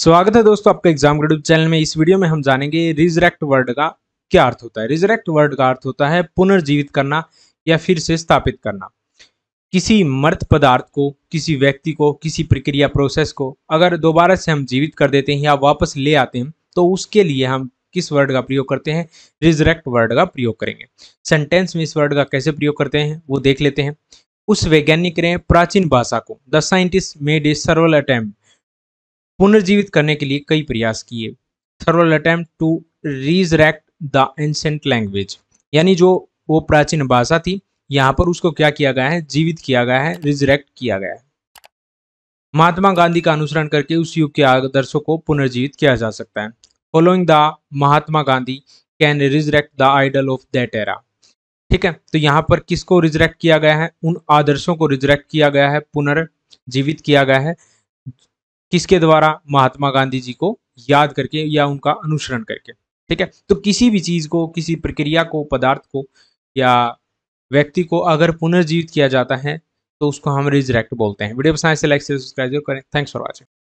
स्वागत है दोस्तों आपका एग्जाम ग्रेड चैनल में इस वीडियो में हम जानेंगे रिजरेक्ट वर्ड का क्या अर्थ होता है रिजरेक्ट वर्ड का अर्थ होता है पुनर्जीवित करना या फिर से स्थापित करना किसी मर्त पदार्थ को किसी व्यक्ति को किसी प्रक्रिया प्रोसेस को अगर दोबारा से हम जीवित कर देते हैं या वापस ले आते हैं तो उसके लिए हम किस वर्ड का प्रयोग करते हैं रिजरेक्ट वर्ड का प्रयोग करेंगे सेंटेंस में इस वर्ड का कैसे प्रयोग करते हैं वो देख लेते हैं उस वैज्ञानिक ने प्राचीन भाषा को the scientist made a several attempt पुनर्जीवित करने के लिए कई प्रयास किए several attempt to resurrect the ancient language यानी जो वो प्राचीन भाषा थी यहाँ पर उसको क्या किया गया है जीवित किया गया है रिजरेक्ट किया गया है महात्मा गांधी का अनुसरण करके उस युग के आदर्शों को पुनर्जीवित किया जा सकता है following the Mahatma Gandhi can resurrect the idol of that era ठीक है तो यहाँ पर किसको रिजरेक्ट किया गया है उन आदर्शों को रिजरेक्ट किया गया है पुनर्जीवित किया गया है किसके द्वारा महात्मा गांधी जी को याद करके या उनका अनुसरण करके ठीक है तो किसी भी चीज़ को किसी प्रक्रिया को पदार्थ को या व्यक्ति को अगर पुनर्जीवित किया जाता है तो उसको हम रिजरेक्ट बोलते हैं वीडियो पसंद से तो लाइक से सब्सक्राइब करें थैंक्स फॉर वॉचिंग